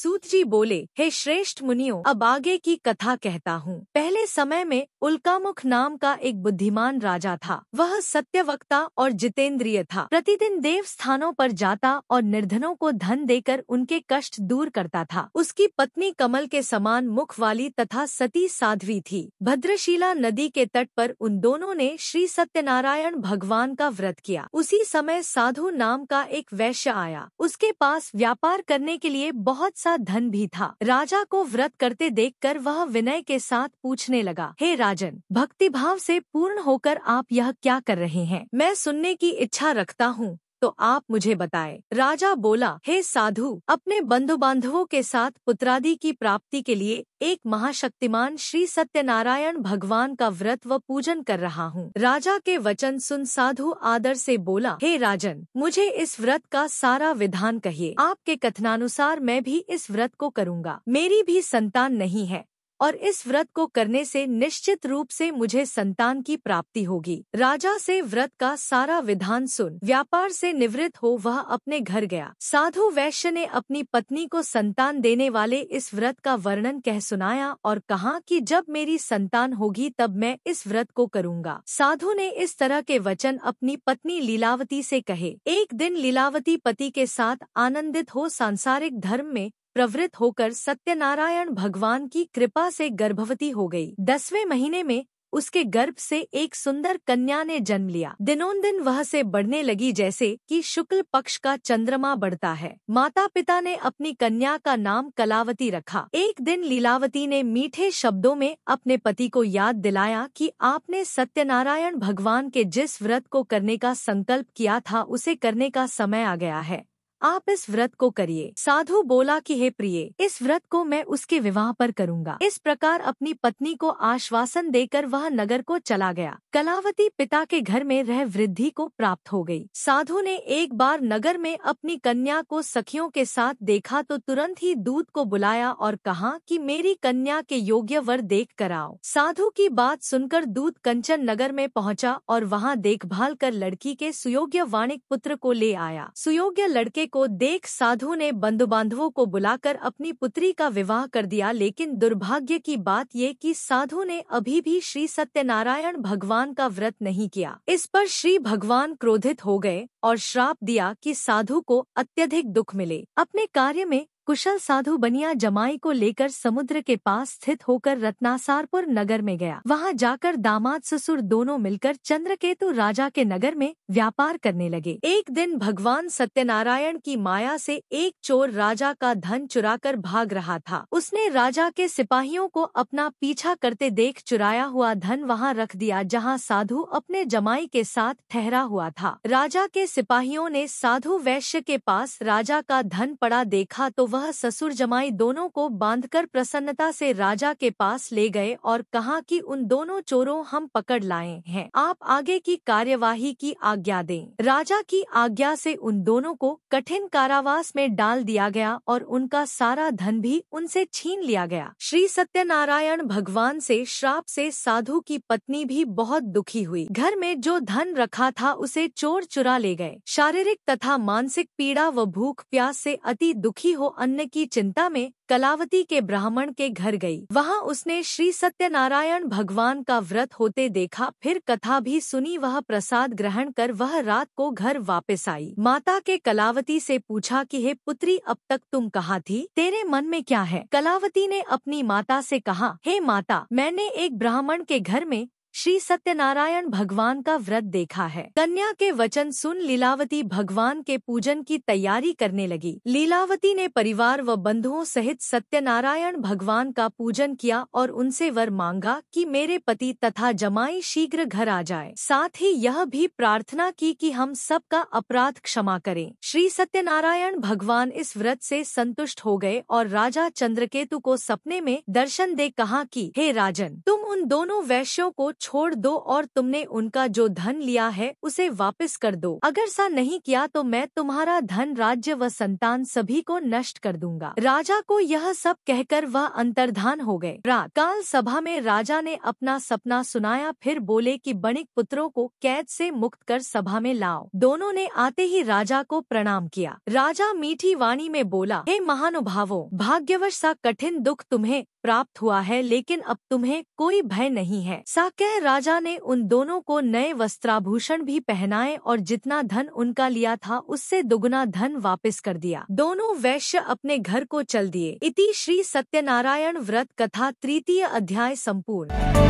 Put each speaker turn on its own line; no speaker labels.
सूत जी बोले हे श्रेष्ठ मुनियो अब आगे की कथा कहता हूँ पहले समय में उल्कामुख नाम का एक बुद्धिमान राजा था वह सत्यवक्ता और जितेंद्रिय था प्रतिदिन देव स्थानों पर जाता और निर्धनों को धन देकर उनके कष्ट दूर करता था उसकी पत्नी कमल के समान मुख वाली तथा सती साध्वी थी भद्रशिला नदी के तट पर उन दोनों ने श्री सत्यनारायण भगवान का व्रत किया उसी समय साधु नाम का एक वैश्य आया उसके पास व्यापार करने के लिए बहुत सा सा धन भी था राजा को व्रत करते देखकर वह विनय के साथ पूछने लगा हे राजन भक्तिभाव से पूर्ण होकर आप यह क्या कर रहे हैं मैं सुनने की इच्छा रखता हूँ तो आप मुझे बताए राजा बोला हे साधु अपने बंधु बांधवों के साथ पुत्रादि की प्राप्ति के लिए एक महाशक्तिमान श्री सत्यनारायण भगवान का व्रत व पूजन कर रहा हूँ राजा के वचन सुन साधु आदर से बोला हे राजन मुझे इस व्रत का सारा विधान कहिए आपके कथनानुसार मैं भी इस व्रत को करूँगा मेरी भी संतान नहीं है और इस व्रत को करने से निश्चित रूप से मुझे संतान की प्राप्ति होगी राजा से व्रत का सारा विधान सुन व्यापार से निवृत्त हो वह अपने घर गया साधु वैश्य ने अपनी पत्नी को संतान देने वाले इस व्रत का वर्णन कह सुनाया और कहा कि जब मेरी संतान होगी तब मैं इस व्रत को करूँगा साधु ने इस तरह के वचन अपनी पत्नी लीलावती ऐसी कहे एक दिन लीलावती पति के साथ आनंदित हो सांसारिक धर्म में प्रवृत्त होकर सत्यनारायण भगवान की कृपा से गर्भवती हो गई दसवें महीने में उसके गर्भ से एक सुंदर कन्या ने जन्म लिया दिनों दिन वह से बढ़ने लगी जैसे कि शुक्ल पक्ष का चंद्रमा बढ़ता है माता पिता ने अपनी कन्या का नाम कलावती रखा एक दिन लीलावती ने मीठे शब्दों में अपने पति को याद दिलाया कि आपने सत्यनारायण भगवान के जिस व्रत को करने का संकल्प किया था उसे करने का समय आ गया है आप इस व्रत को करिए साधु बोला कि हे प्रिय इस व्रत को मैं उसके विवाह पर करूंगा इस प्रकार अपनी पत्नी को आश्वासन देकर वह नगर को चला गया कलावती पिता के घर में रह वृद्धि को प्राप्त हो गई साधु ने एक बार नगर में अपनी कन्या को सखियों के साथ देखा तो तुरंत ही दूत को बुलाया और कहा कि मेरी कन्या के योग्य वर देख कर आओ साधु की बात सुनकर दूत कंचन नगर में पहुँचा और वहाँ देखभाल कर लड़की के सुयोग्य वाणिक पुत्र को ले आया सुयोग्य लड़के को देख साधु ने बंधुबांधवों को बुलाकर अपनी पुत्री का विवाह कर दिया लेकिन दुर्भाग्य की बात ये कि साधु ने अभी भी श्री सत्यनारायण भगवान का व्रत नहीं किया इस पर श्री भगवान क्रोधित हो गए और श्राप दिया कि साधु को अत्यधिक दुख मिले अपने कार्य में कुशल साधु बनिया जमाई को लेकर समुद्र के पास स्थित होकर रत्नासारपुर नगर में गया वहां जाकर दामाद ससुर दोनों मिलकर चंद्रकेतु राजा के नगर में व्यापार करने लगे एक दिन भगवान सत्यनारायण की माया से एक चोर राजा का धन चुराकर भाग रहा था उसने राजा के सिपाहियों को अपना पीछा करते देख चुराया हुआ धन वहाँ रख दिया जहाँ साधु अपने जमाई के साथ ठहरा हुआ था राजा के सिपाहियों ने साधु वैश्य के पास राजा का धन पड़ा देखा तो वह वह ससुर जमाई दोनों को बांधकर प्रसन्नता से राजा के पास ले गए और कहा कि उन दोनों चोरों हम पकड़ लाए हैं आप आगे की कार्यवाही की आज्ञा दें राजा की आज्ञा से उन दोनों को कठिन कारावास में डाल दिया गया और उनका सारा धन भी उनसे छीन लिया गया श्री सत्यनारायण भगवान से श्राप से साधु की पत्नी भी बहुत दुखी हुई घर में जो धन रखा था उसे चोर चुरा ले गए शारीरिक तथा मानसिक पीड़ा व भूख प्यास से अति दुखी हो अन अन्न की चिंता में कलावती के ब्राह्मण के घर गई वहां उसने श्री सत्यनारायण भगवान का व्रत होते देखा फिर कथा भी सुनी वह प्रसाद ग्रहण कर वह रात को घर वापस आई माता के कलावती से पूछा कि हे पुत्री अब तक तुम कहाँ थी तेरे मन में क्या है कलावती ने अपनी माता से कहा हे माता मैंने एक ब्राह्मण के घर में श्री सत्यनारायण भगवान का व्रत देखा है कन्या के वचन सुन लीलावती भगवान के पूजन की तैयारी करने लगी लीलावती ने परिवार व बंधुओं सहित सत्यनारायण भगवान का पूजन किया और उनसे वर मांगा कि मेरे पति तथा जमाई शीघ्र घर आ जाए साथ ही यह भी प्रार्थना की कि हम सबका अपराध क्षमा करें श्री सत्यनारायण भगवान इस व्रत से संतुष्ट हो गए और राजा चंद्रकेतु को सपने में दर्शन दे कहा कि हे राजन तुम उन दोनों वैश्यों को छोड़ दो और तुमने उनका जो धन लिया है उसे वापस कर दो अगर सा नहीं किया तो मैं तुम्हारा धन राज्य व संतान सभी को नष्ट कर दूंगा राजा को यह सब कहकर वह अंतर्धान हो गए रात काल सभा में राजा ने अपना सपना सुनाया फिर बोले कि बणिक पुत्रों को कैद से मुक्त कर सभा में लाओ दोनों ने आते ही राजा को प्रणाम किया राजा मीठी वाणी में बोला हे महानुभावो भाग्यवश सा कठिन दुख तुम्हें प्राप्त हुआ है लेकिन अब तुम्हें कोई भय नहीं है साकह राजा ने उन दोनों को नए वस्त्राभूषण भी पहनाए और जितना धन उनका लिया था उससे दुगुना धन वापस कर दिया दोनों वैश्य अपने घर को चल दिए इति श्री सत्यनारायण व्रत कथा तृतीय अध्याय संपूर्ण